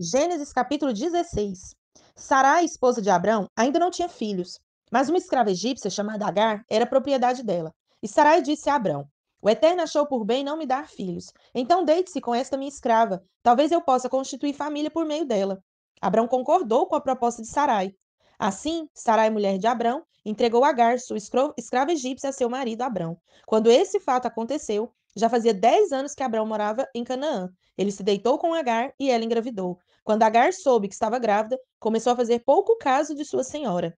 Gênesis capítulo 16. Sarai, esposa de Abrão, ainda não tinha filhos, mas uma escrava egípcia chamada Agar era propriedade dela. E Sarai disse a Abrão: O Eterno achou por bem não me dar filhos. Então deite-se com esta minha escrava. Talvez eu possa constituir família por meio dela. Abrão concordou com a proposta de Sarai. Assim, Sarai, mulher de Abrão, entregou Agar, sua escrava egípcia, a seu marido Abrão. Quando esse fato aconteceu, já fazia dez anos que Abraão morava em Canaã. Ele se deitou com Agar e ela engravidou. Quando Agar soube que estava grávida, começou a fazer pouco caso de sua senhora.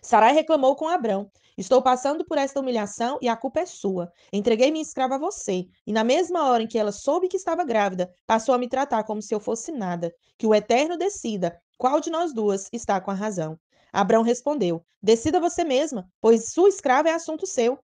Sarai reclamou com Abrão: Estou passando por esta humilhação e a culpa é sua. Entreguei minha escrava a você. E na mesma hora em que ela soube que estava grávida, passou a me tratar como se eu fosse nada. Que o Eterno decida qual de nós duas está com a razão. Abrão respondeu: Decida você mesma, pois sua escrava é assunto seu.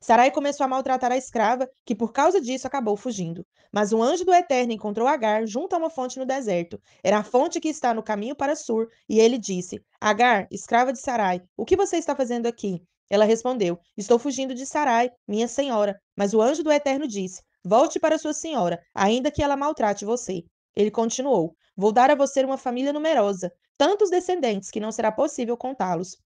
Sarai começou a maltratar a escrava, que por causa disso acabou fugindo. Mas um anjo do Eterno encontrou Agar junto a uma fonte no deserto. Era a fonte que está no caminho para Sur, e ele disse: Agar, escrava de Sarai, o que você está fazendo aqui? Ela respondeu: Estou fugindo de Sarai, minha senhora. Mas o anjo do Eterno disse: Volte para sua senhora, ainda que ela maltrate você. Ele continuou: Vou dar a você uma família numerosa, tantos descendentes que não será possível contá-los.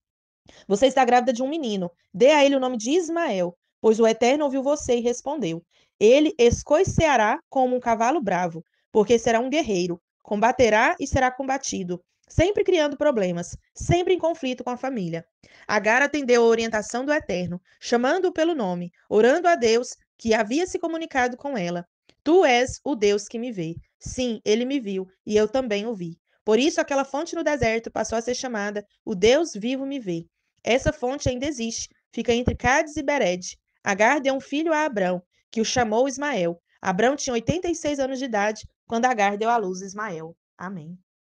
Você está grávida de um menino. Dê a ele o nome de Ismael, pois o Eterno ouviu você e respondeu. Ele escoiceará como um cavalo bravo, porque será um guerreiro. Combaterá e será combatido, sempre criando problemas, sempre em conflito com a família. Agar atendeu a orientação do Eterno, chamando-o pelo nome, orando a Deus que havia se comunicado com ela. Tu és o Deus que me vê. Sim, ele me viu e eu também o vi. Por isso, aquela fonte no deserto passou a ser chamada O Deus Vivo Me Vê. Essa fonte ainda existe, fica entre Cádiz e Bered. Agar deu um filho a Abrão, que o chamou Ismael. Abrão tinha 86 anos de idade quando Agar deu à luz Ismael. Amém.